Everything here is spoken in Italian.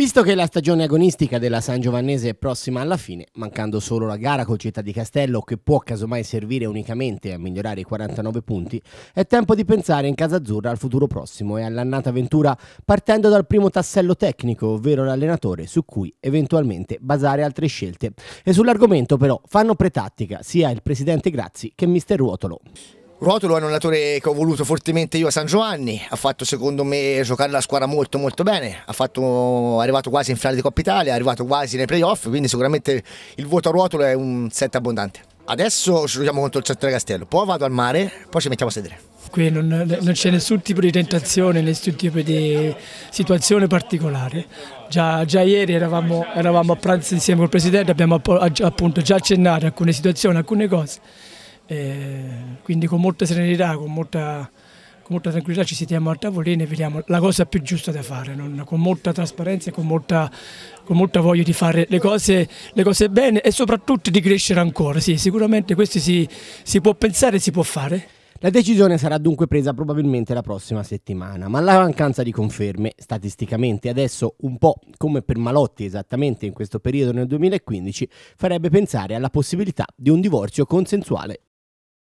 Visto che la stagione agonistica della San Giovannese è prossima alla fine, mancando solo la gara col Città di Castello che può casomai servire unicamente a migliorare i 49 punti, è tempo di pensare in Casa Azzurra al futuro prossimo e all'annata ventura partendo dal primo tassello tecnico, ovvero l'allenatore su cui eventualmente basare altre scelte. E sull'argomento però fanno pretattica sia il presidente Grazzi che mister Ruotolo. Ruotolo è un allenatore che ho voluto fortemente io a San Giovanni, ha fatto secondo me giocare la squadra molto molto bene, fatto, è arrivato quasi in finale di Coppa Italia, è arrivato quasi nei playoff, quindi sicuramente il voto a Ruotolo è un set abbondante. Adesso ci giochiamo contro il Centro Castello, poi vado al mare, poi ci mettiamo a sedere. Qui non, non c'è nessun tipo di tentazione, nessun tipo di situazione particolare. Già, già ieri eravamo, eravamo, a pranzo insieme col Presidente, abbiamo appunto già accennato alcune situazioni, alcune cose eh, quindi con molta serenità, con molta, con molta, tranquillità ci sediamo al tavolino e vediamo la cosa più giusta da fare, non, con molta trasparenza e con molta, con molta voglia di fare le cose, le cose, bene e soprattutto di crescere ancora. Sì, sicuramente questo si, si può pensare e si può fare. La decisione sarà dunque presa probabilmente la prossima settimana, ma la mancanza di conferme, statisticamente adesso un po' come per Malotti esattamente in questo periodo nel 2015, farebbe pensare alla possibilità di un divorzio consensuale.